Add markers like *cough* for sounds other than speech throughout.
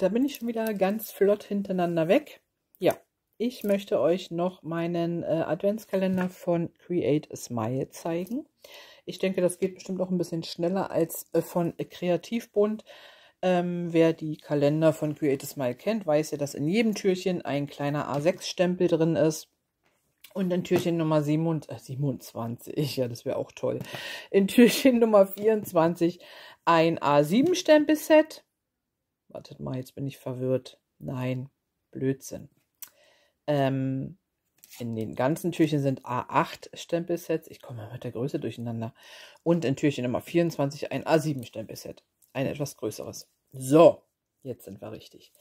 da bin ich schon wieder ganz flott hintereinander weg. Ja, ich möchte euch noch meinen äh, Adventskalender von Create a Smile zeigen. Ich denke, das geht bestimmt auch ein bisschen schneller als äh, von Kreativbund. Ähm, wer die Kalender von Create a Smile kennt, weiß ja, dass in jedem Türchen ein kleiner A6-Stempel drin ist. Und in Türchen Nummer 27, äh, ja, das wäre auch toll. In Türchen Nummer 24 ein A7-Stempelset wartet mal, jetzt bin ich verwirrt. Nein, Blödsinn. Ähm, in den ganzen Türchen sind A8 Stempelsets. Ich komme mit der Größe durcheinander. Und in Türchen Nummer 24 ein A7 Stempelset. Ein etwas größeres. So, jetzt sind wir richtig.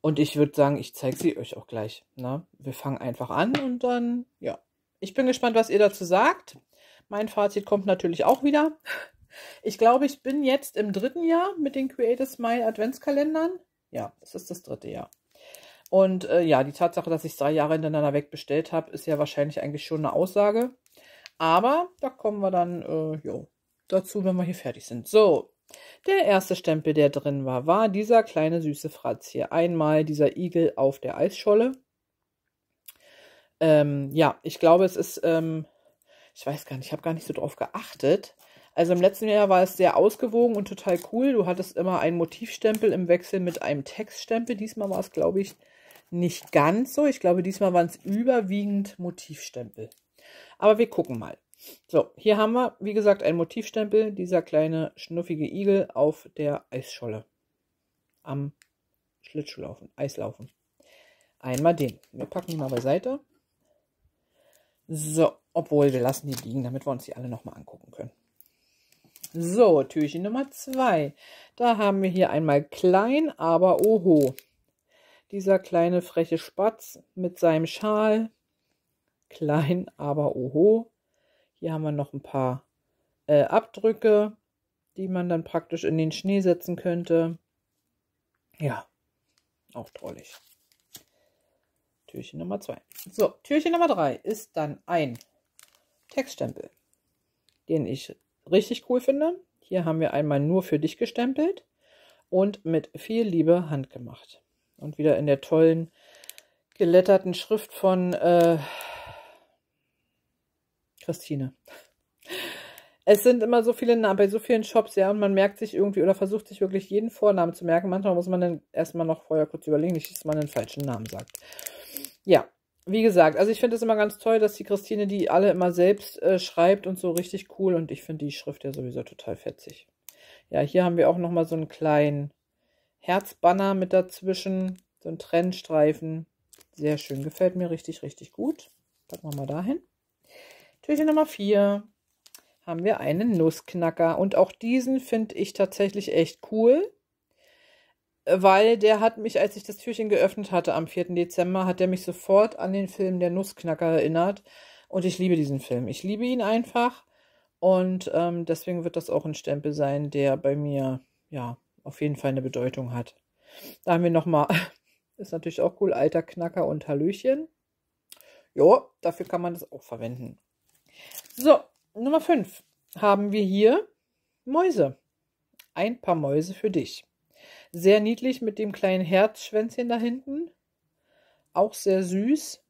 Und ich würde sagen, ich zeige sie euch auch gleich. Na, ne? wir fangen einfach an und dann, ja. Ich bin gespannt, was ihr dazu sagt. Mein Fazit kommt natürlich auch wieder. Ich glaube, ich bin jetzt im dritten Jahr mit den Creative Smile Adventskalendern. Ja, es ist das dritte Jahr. Und äh, ja, die Tatsache, dass ich drei Jahre hintereinander wegbestellt habe, ist ja wahrscheinlich eigentlich schon eine Aussage. Aber da kommen wir dann äh, jo, dazu, wenn wir hier fertig sind. So, der erste Stempel, der drin war, war dieser kleine süße Fratz hier. Einmal dieser Igel auf der Eisscholle. Ähm, ja, ich glaube, es ist, ähm, ich weiß gar nicht, ich habe gar nicht so drauf geachtet. Also im letzten Jahr war es sehr ausgewogen und total cool. Du hattest immer einen Motivstempel im Wechsel mit einem Textstempel. Diesmal war es, glaube ich, nicht ganz so. Ich glaube, diesmal waren es überwiegend Motivstempel. Aber wir gucken mal. So, hier haben wir, wie gesagt, einen Motivstempel, dieser kleine schnuffige Igel auf der Eisscholle am Schlittschuhlaufen, Eislaufen. Einmal den. Wir packen ihn mal beiseite. So, obwohl wir lassen die liegen, damit wir uns die alle nochmal angucken können. So, Türchen Nummer 2. Da haben wir hier einmal klein, aber oho. Dieser kleine freche Spatz mit seinem Schal. Klein, aber oho. Hier haben wir noch ein paar äh, Abdrücke, die man dann praktisch in den Schnee setzen könnte. Ja, auch drollig. Türchen Nummer 2. So, Türchen Nummer 3 ist dann ein Textstempel, den ich richtig cool finde. Hier haben wir einmal nur für dich gestempelt und mit viel Liebe handgemacht. Und wieder in der tollen geletterten Schrift von äh, Christine. Es sind immer so viele Namen bei so vielen Shops, ja, und man merkt sich irgendwie oder versucht sich wirklich jeden Vornamen zu merken. Manchmal muss man dann erstmal noch vorher kurz überlegen, nicht, dass man den falschen Namen sagt. Ja, wie gesagt, also ich finde es immer ganz toll, dass die Christine die alle immer selbst äh, schreibt und so richtig cool. Und ich finde die Schrift ja sowieso total fetzig. Ja, hier haben wir auch nochmal so einen kleinen Herzbanner mit dazwischen. So einen Trennstreifen. Sehr schön. Gefällt mir richtig, richtig gut. Packen wir mal dahin. Türchen Nummer 4 haben wir einen Nussknacker. Und auch diesen finde ich tatsächlich echt cool weil der hat mich, als ich das Türchen geöffnet hatte am 4. Dezember, hat er mich sofort an den Film Der Nussknacker erinnert. Und ich liebe diesen Film. Ich liebe ihn einfach. Und ähm, deswegen wird das auch ein Stempel sein, der bei mir, ja, auf jeden Fall eine Bedeutung hat. Da haben wir nochmal, *laughs* ist natürlich auch cool, alter Knacker und Hallöchen. Jo, dafür kann man das auch verwenden. So, Nummer 5 haben wir hier Mäuse. Ein paar Mäuse für dich. Sehr niedlich mit dem kleinen Herzschwänzchen da hinten. Auch sehr süß.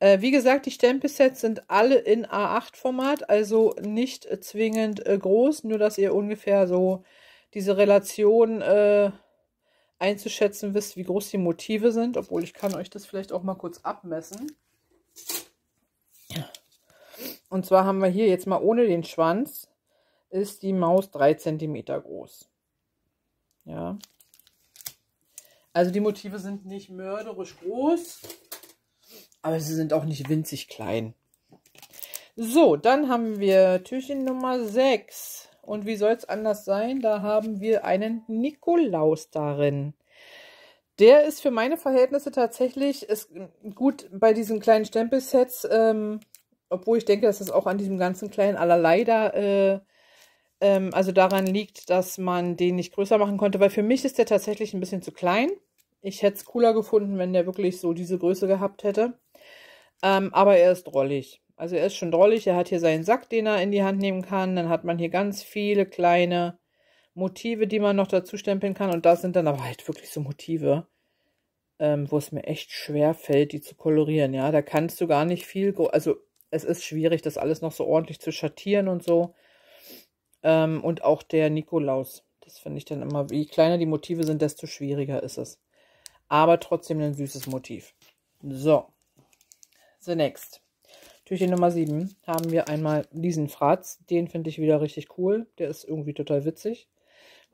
Äh, wie gesagt, die Stempelsets sind alle in A8-Format, also nicht zwingend äh, groß, nur dass ihr ungefähr so diese Relation äh, einzuschätzen wisst, wie groß die Motive sind. Obwohl, ich kann euch das vielleicht auch mal kurz abmessen. Und zwar haben wir hier jetzt mal ohne den Schwanz, ist die Maus 3 cm groß. Ja. Also die Motive sind nicht mörderisch groß, aber sie sind auch nicht winzig klein. So, dann haben wir Türchen Nummer 6. Und wie soll es anders sein? Da haben wir einen Nikolaus darin. Der ist für meine Verhältnisse tatsächlich ist gut bei diesen kleinen Stempelsets, ähm, obwohl ich denke, dass es das auch an diesem ganzen kleinen Allerlei da äh, ähm, also daran liegt, dass man den nicht größer machen konnte, weil für mich ist der tatsächlich ein bisschen zu klein. Ich hätte es cooler gefunden, wenn der wirklich so diese Größe gehabt hätte. Ähm, aber er ist drollig. Also er ist schon drollig. Er hat hier seinen Sack, den er in die Hand nehmen kann. Dann hat man hier ganz viele kleine Motive, die man noch dazu stempeln kann. Und das sind dann aber halt wirklich so Motive, ähm, wo es mir echt schwer fällt, die zu kolorieren. Ja, da kannst du gar nicht viel. Also es ist schwierig, das alles noch so ordentlich zu schattieren und so. Ähm, und auch der Nikolaus. Das finde ich dann immer, je kleiner die Motive sind, desto schwieriger ist es. Aber trotzdem ein süßes Motiv. So, the next. Türchen Nummer 7 haben wir einmal diesen Fratz. Den finde ich wieder richtig cool. Der ist irgendwie total witzig.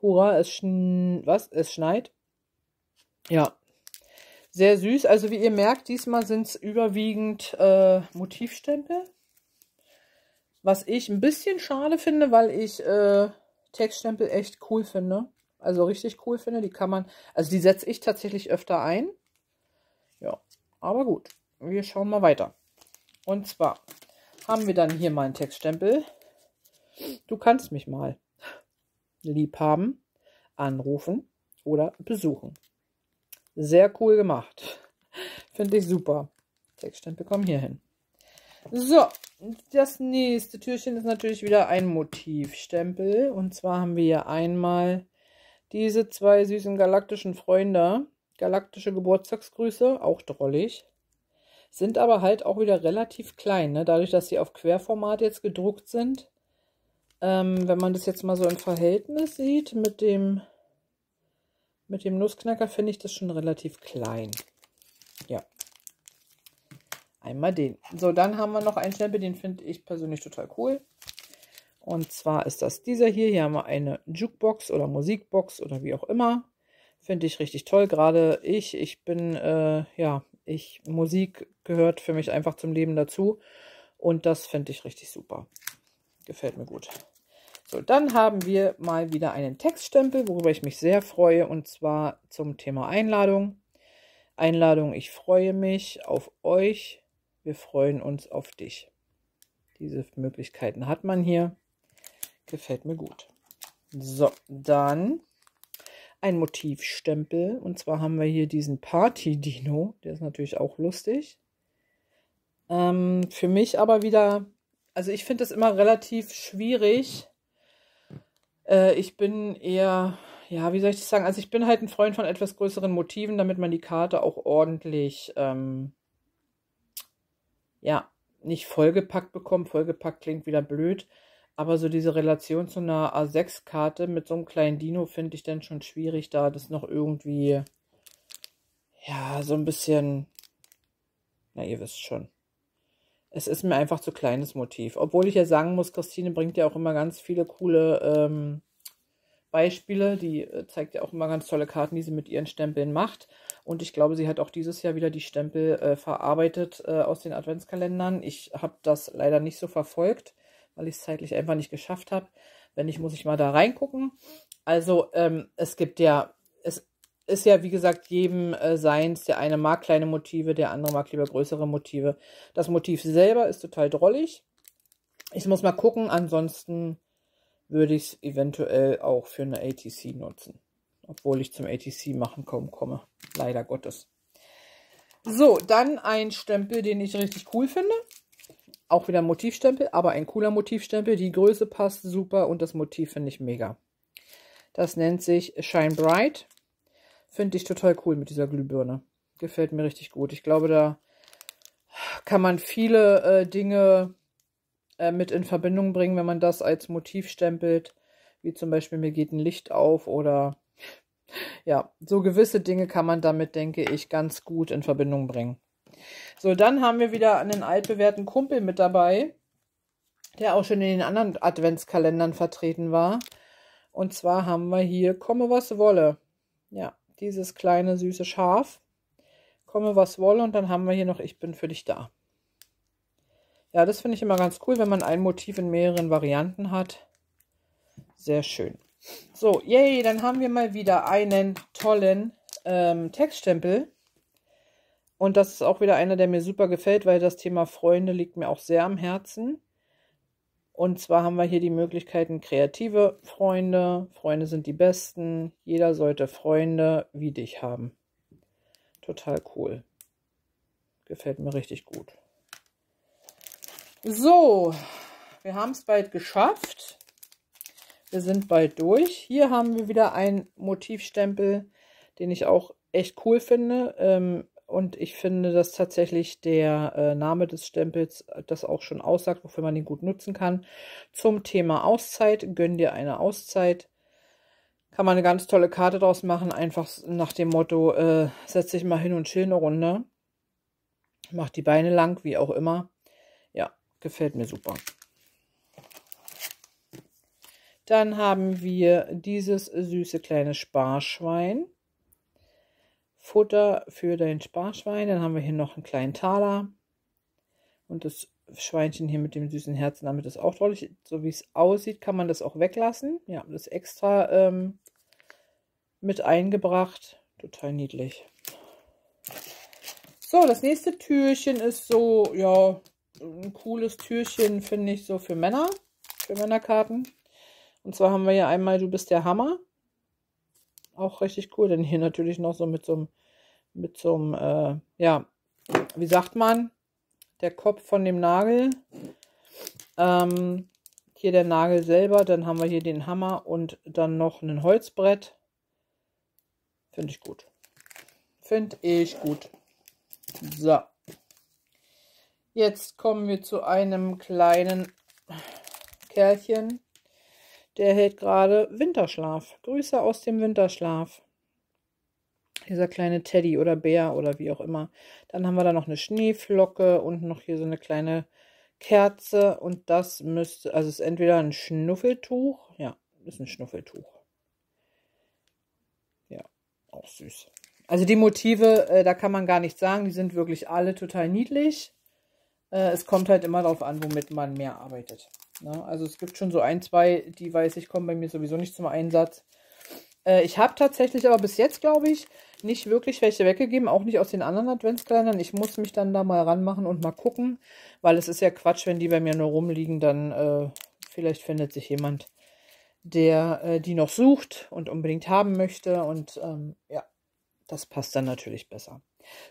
Hurra, es, schn was? es schneit. Ja, sehr süß. Also wie ihr merkt, diesmal sind es überwiegend äh, Motivstempel. Was ich ein bisschen schade finde, weil ich äh, Textstempel echt cool finde. Also richtig cool finde. Die kann man, also die setze ich tatsächlich öfter ein. Ja, aber gut. Wir schauen mal weiter. Und zwar haben wir dann hier meinen Textstempel. Du kannst mich mal lieb haben, anrufen oder besuchen. Sehr cool gemacht. Finde ich super. Textstempel kommen hier hin. So, das nächste Türchen ist natürlich wieder ein Motivstempel. Und zwar haben wir hier einmal diese zwei süßen galaktischen Freunde. Galaktische Geburtstagsgrüße, auch drollig. Sind aber halt auch wieder relativ klein, ne? dadurch, dass sie auf Querformat jetzt gedruckt sind. Ähm, wenn man das jetzt mal so im Verhältnis sieht mit dem, mit dem Nussknacker, finde ich das schon relativ klein. Ja. Einmal den. So, dann haben wir noch einen Stempel, den finde ich persönlich total cool. Und zwar ist das dieser hier. Hier haben wir eine Jukebox oder Musikbox oder wie auch immer. Finde ich richtig toll. Gerade ich, ich bin, äh, ja, ich, Musik gehört für mich einfach zum Leben dazu. Und das finde ich richtig super. Gefällt mir gut. So, dann haben wir mal wieder einen Textstempel, worüber ich mich sehr freue. Und zwar zum Thema Einladung. Einladung, ich freue mich auf euch wir freuen uns auf dich. Diese Möglichkeiten hat man hier. Gefällt mir gut. So, dann ein Motivstempel. Und zwar haben wir hier diesen Party-Dino. Der ist natürlich auch lustig. Ähm, für mich aber wieder, also ich finde es immer relativ schwierig. Äh, ich bin eher, ja, wie soll ich das sagen? Also ich bin halt ein Freund von etwas größeren Motiven, damit man die Karte auch ordentlich ähm, ja, nicht vollgepackt bekommen. Vollgepackt klingt wieder blöd. Aber so diese Relation zu einer A6-Karte mit so einem kleinen Dino finde ich dann schon schwierig, da das noch irgendwie, ja, so ein bisschen, na, ihr wisst schon. Es ist mir einfach zu kleines Motiv. Obwohl ich ja sagen muss, Christine bringt ja auch immer ganz viele coole ähm, Beispiele. Die äh, zeigt ja auch immer ganz tolle Karten, die sie mit ihren Stempeln macht. Und ich glaube, sie hat auch dieses Jahr wieder die Stempel äh, verarbeitet äh, aus den Adventskalendern. Ich habe das leider nicht so verfolgt, weil ich es zeitlich einfach nicht geschafft habe. Wenn nicht, muss ich mal da reingucken. Also ähm, es gibt ja, es ist ja wie gesagt jedem äh, Seins. Der eine mag kleine Motive, der andere mag lieber größere Motive. Das Motiv selber ist total drollig. Ich muss mal gucken, ansonsten würde ich es eventuell auch für eine ATC nutzen obwohl ich zum ATC machen kaum komme. Leider Gottes. So, dann ein Stempel, den ich richtig cool finde. Auch wieder ein Motivstempel, aber ein cooler Motivstempel. Die Größe passt super und das Motiv finde ich mega. Das nennt sich Shine Bright. Finde ich total cool mit dieser Glühbirne. Gefällt mir richtig gut. Ich glaube, da kann man viele äh, Dinge äh, mit in Verbindung bringen, wenn man das als Motiv stempelt. Wie zum Beispiel, mir geht ein Licht auf oder ja, so gewisse Dinge kann man damit, denke ich, ganz gut in Verbindung bringen. So, dann haben wir wieder einen altbewährten Kumpel mit dabei, der auch schon in den anderen Adventskalendern vertreten war. Und zwar haben wir hier Komme was wolle. Ja, dieses kleine süße Schaf. Komme was wolle und dann haben wir hier noch Ich bin für dich da. Ja, das finde ich immer ganz cool, wenn man ein Motiv in mehreren Varianten hat. Sehr schön. So, yay, dann haben wir mal wieder einen tollen ähm, Textstempel. Und das ist auch wieder einer, der mir super gefällt, weil das Thema Freunde liegt mir auch sehr am Herzen. Und zwar haben wir hier die Möglichkeiten kreative Freunde. Freunde sind die besten. Jeder sollte Freunde wie dich haben. Total cool. Gefällt mir richtig gut. So, wir haben es bald geschafft. Wir sind bald durch. Hier haben wir wieder einen Motivstempel, den ich auch echt cool finde. Ähm, und ich finde, dass tatsächlich der äh, Name des Stempels das auch schon aussagt, wofür man ihn gut nutzen kann. Zum Thema Auszeit, gönn dir eine Auszeit. Kann man eine ganz tolle Karte draus machen, einfach nach dem Motto, äh, setz dich mal hin und chill eine Runde. Mach die Beine lang, wie auch immer. Ja, gefällt mir super. Dann haben wir dieses süße kleine Sparschwein. Futter für dein Sparschwein. Dann haben wir hier noch einen kleinen Taler. Und das Schweinchen hier mit dem süßen Herzen, damit das auch deutlich, so wie es aussieht, kann man das auch weglassen. Ja, das extra ähm, mit eingebracht. Total niedlich. So, das nächste Türchen ist so, ja, ein cooles Türchen, finde ich, so für Männer, für Männerkarten. Und zwar haben wir ja einmal Du bist der Hammer. Auch richtig cool, denn hier natürlich noch so mit so einem, mit so einem, äh, ja, wie sagt man, der Kopf von dem Nagel. Ähm, hier der Nagel selber, dann haben wir hier den Hammer und dann noch ein Holzbrett. Finde ich gut. Finde ich gut. So. Jetzt kommen wir zu einem kleinen Kerlchen. Der hält gerade Winterschlaf. Grüße aus dem Winterschlaf. Dieser kleine Teddy oder Bär oder wie auch immer. Dann haben wir da noch eine Schneeflocke und noch hier so eine kleine Kerze. Und das müsste, also ist entweder ein Schnuffeltuch. Ja, ist ein Schnuffeltuch. Ja, auch süß. Also die Motive, äh, da kann man gar nichts sagen. Die sind wirklich alle total niedlich. Äh, es kommt halt immer darauf an, womit man mehr arbeitet. Ja, ne? also es gibt schon so ein, zwei, die weiß ich, kommen bei mir sowieso nicht zum Einsatz. Äh, ich habe tatsächlich aber bis jetzt, glaube ich, nicht wirklich welche weggegeben, auch nicht aus den anderen Adventskalendern. Ich muss mich dann da mal ranmachen und mal gucken, weil es ist ja Quatsch, wenn die bei mir nur rumliegen, dann äh, vielleicht findet sich jemand, der äh, die noch sucht und unbedingt haben möchte. Und ähm, ja, das passt dann natürlich besser.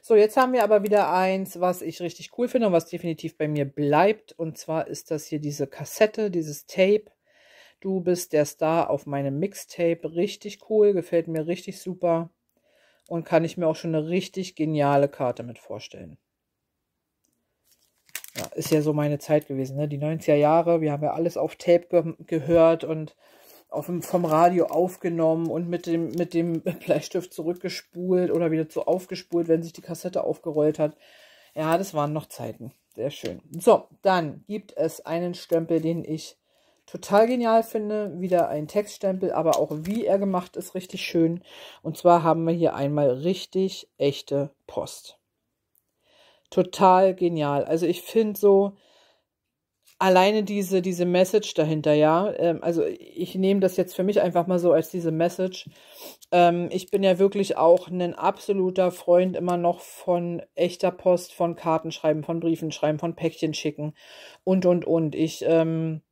So, jetzt haben wir aber wieder eins, was ich richtig cool finde und was definitiv bei mir bleibt. Und zwar ist das hier diese Kassette, dieses Tape. Du bist der Star auf meinem Mixtape. Richtig cool, gefällt mir richtig super. Und kann ich mir auch schon eine richtig geniale Karte mit vorstellen. Ja, ist ja so meine Zeit gewesen, ne? Die 90er Jahre, wir haben ja alles auf Tape ge gehört und auf dem, vom Radio aufgenommen und mit dem, mit dem *laughs* Bleistift zurückgespult oder wieder zu aufgespult, wenn sich die Kassette aufgerollt hat. Ja, das waren noch Zeiten. Sehr schön. So, dann gibt es einen Stempel, den ich total genial finde. Wieder ein Textstempel, aber auch wie er gemacht ist, richtig schön. Und zwar haben wir hier einmal richtig echte Post. Total genial. Also ich finde so, alleine diese, diese Message dahinter, ja. Ähm, also ich nehme das jetzt für mich einfach mal so als diese Message. Ähm, ich bin ja wirklich auch ein absoluter Freund immer noch von echter Post, von Karten schreiben, von Briefen schreiben, von Päckchen schicken und, und, und. Ich, ähm,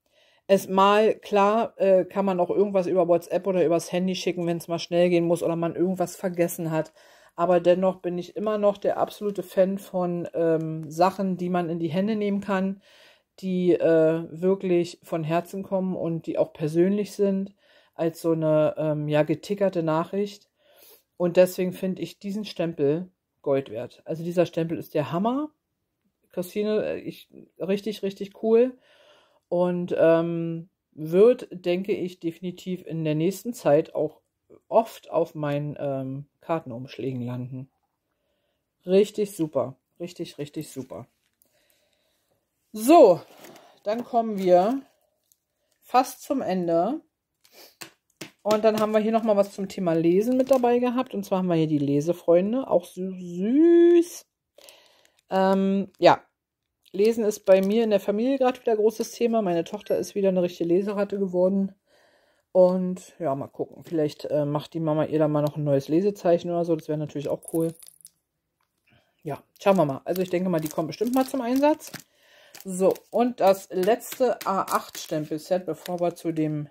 es mal, klar, äh, kann man auch irgendwas über WhatsApp oder übers Handy schicken, wenn es mal schnell gehen muss oder man irgendwas vergessen hat. Aber dennoch bin ich immer noch der absolute Fan von ähm, Sachen, die man in die Hände nehmen kann die äh, wirklich von Herzen kommen und die auch persönlich sind, als so eine ähm, ja getickerte Nachricht. Und deswegen finde ich diesen Stempel Gold wert. Also dieser Stempel ist der Hammer. Christine, äh, ich, richtig, richtig cool. Und ähm, wird, denke ich, definitiv in der nächsten Zeit auch oft auf meinen ähm, Kartenumschlägen landen. Richtig super. Richtig, richtig super. So, dann kommen wir fast zum Ende. Und dann haben wir hier nochmal was zum Thema Lesen mit dabei gehabt. Und zwar haben wir hier die Lesefreunde. Auch süß. Ähm, ja, Lesen ist bei mir in der Familie gerade wieder großes Thema. Meine Tochter ist wieder eine richtige Leseratte geworden. Und ja, mal gucken. Vielleicht äh, macht die Mama ihr dann mal noch ein neues Lesezeichen oder so. Das wäre natürlich auch cool. Ja, schauen wir mal. Also ich denke mal, die kommen bestimmt mal zum Einsatz. So, und das letzte A8-Stempelset, bevor wir zu dem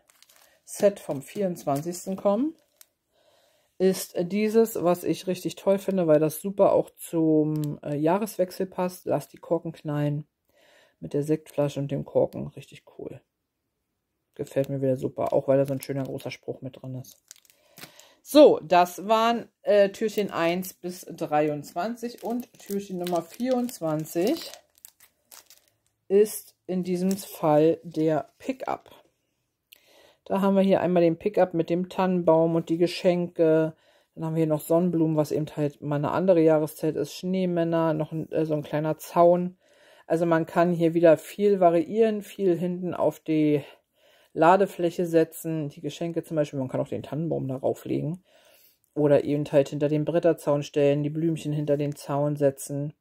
Set vom 24. kommen, ist dieses, was ich richtig toll finde, weil das super auch zum äh, Jahreswechsel passt. Lass die Korken knallen mit der Sektflasche und dem Korken. Richtig cool. Gefällt mir wieder super, auch weil da so ein schöner großer Spruch mit drin ist. So, das waren äh, Türchen 1 bis 23 und Türchen Nummer 24 ist in diesem Fall der Pickup. Da haben wir hier einmal den Pickup mit dem Tannenbaum und die Geschenke. Dann haben wir hier noch Sonnenblumen, was eben halt mal eine andere Jahreszeit ist. Schneemänner, noch ein, äh, so ein kleiner Zaun. Also man kann hier wieder viel variieren, viel hinten auf die Ladefläche setzen. Die Geschenke zum Beispiel, man kann auch den Tannenbaum darauf legen. Oder eben halt hinter den Bretterzaun stellen, die Blümchen hinter den Zaun setzen.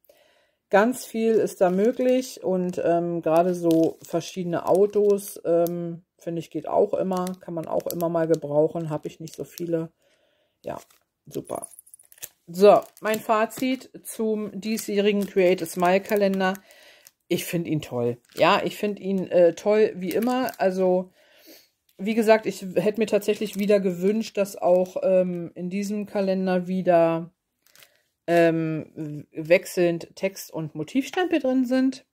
Ganz viel ist da möglich und ähm, gerade so verschiedene Autos, ähm, finde ich, geht auch immer. Kann man auch immer mal gebrauchen, habe ich nicht so viele. Ja, super. So, mein Fazit zum diesjährigen Create a Smile Kalender. Ich finde ihn toll. Ja, ich finde ihn äh, toll wie immer. Also, wie gesagt, ich hätte mir tatsächlich wieder gewünscht, dass auch ähm, in diesem Kalender wieder ähm, wechselnd Text- und Motivstempel drin sind.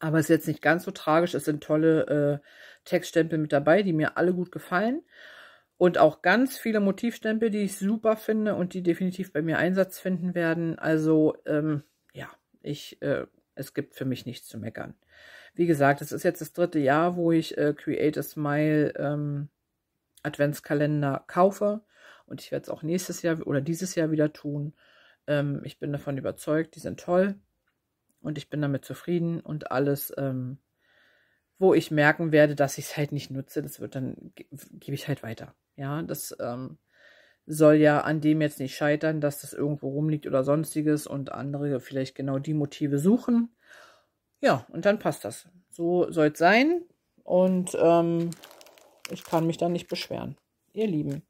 Aber es ist jetzt nicht ganz so tragisch. Es sind tolle äh, Textstempel mit dabei, die mir alle gut gefallen. Und auch ganz viele Motivstempel, die ich super finde und die definitiv bei mir Einsatz finden werden. Also ähm, ja, ich, äh, es gibt für mich nichts zu meckern. Wie gesagt, es ist jetzt das dritte Jahr, wo ich äh, Create a Smile ähm, Adventskalender kaufe. Und ich werde es auch nächstes Jahr oder dieses Jahr wieder tun. Ähm, ich bin davon überzeugt, die sind toll. Und ich bin damit zufrieden. Und alles, ähm, wo ich merken werde, dass ich es halt nicht nutze, das wird dann, ge gebe ich halt weiter. Ja, das ähm, soll ja an dem jetzt nicht scheitern, dass das irgendwo rumliegt oder sonstiges und andere vielleicht genau die Motive suchen. Ja, und dann passt das. So soll es sein. Und ähm, ich kann mich dann nicht beschweren. Ihr Lieben.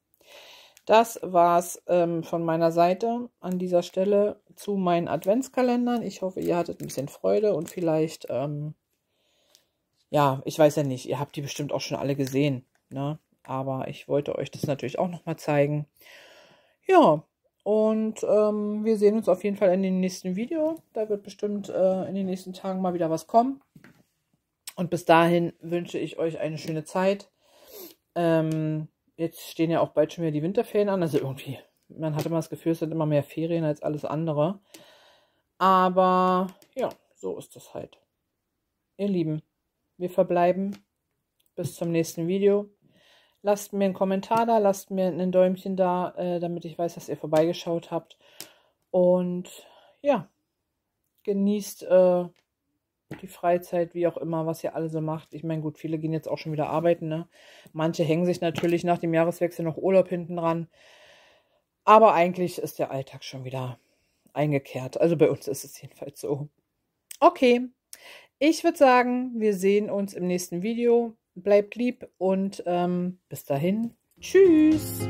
Das war's ähm, von meiner Seite an dieser Stelle zu meinen Adventskalendern. Ich hoffe, ihr hattet ein bisschen Freude und vielleicht, ähm, ja, ich weiß ja nicht, ihr habt die bestimmt auch schon alle gesehen, ne? Aber ich wollte euch das natürlich auch nochmal zeigen. Ja, und ähm, wir sehen uns auf jeden Fall in dem nächsten Video. Da wird bestimmt äh, in den nächsten Tagen mal wieder was kommen. Und bis dahin wünsche ich euch eine schöne Zeit. Ähm, jetzt stehen ja auch bald schon wieder die Winterferien an. Also irgendwie, man hat immer das Gefühl, es sind immer mehr Ferien als alles andere. Aber ja, so ist das halt. Ihr Lieben, wir verbleiben bis zum nächsten Video. Lasst mir einen Kommentar da, lasst mir ein Däumchen da, äh, damit ich weiß, dass ihr vorbeigeschaut habt. Und ja, genießt äh, die Freizeit, wie auch immer, was ihr alle so macht. Ich meine, gut, viele gehen jetzt auch schon wieder arbeiten, ne? Manche hängen sich natürlich nach dem Jahreswechsel noch Urlaub hinten dran. Aber eigentlich ist der Alltag schon wieder eingekehrt. Also bei uns ist es jedenfalls so. Okay, ich würde sagen, wir sehen uns im nächsten Video. Bleibt lieb und ähm, bis dahin. Tschüss!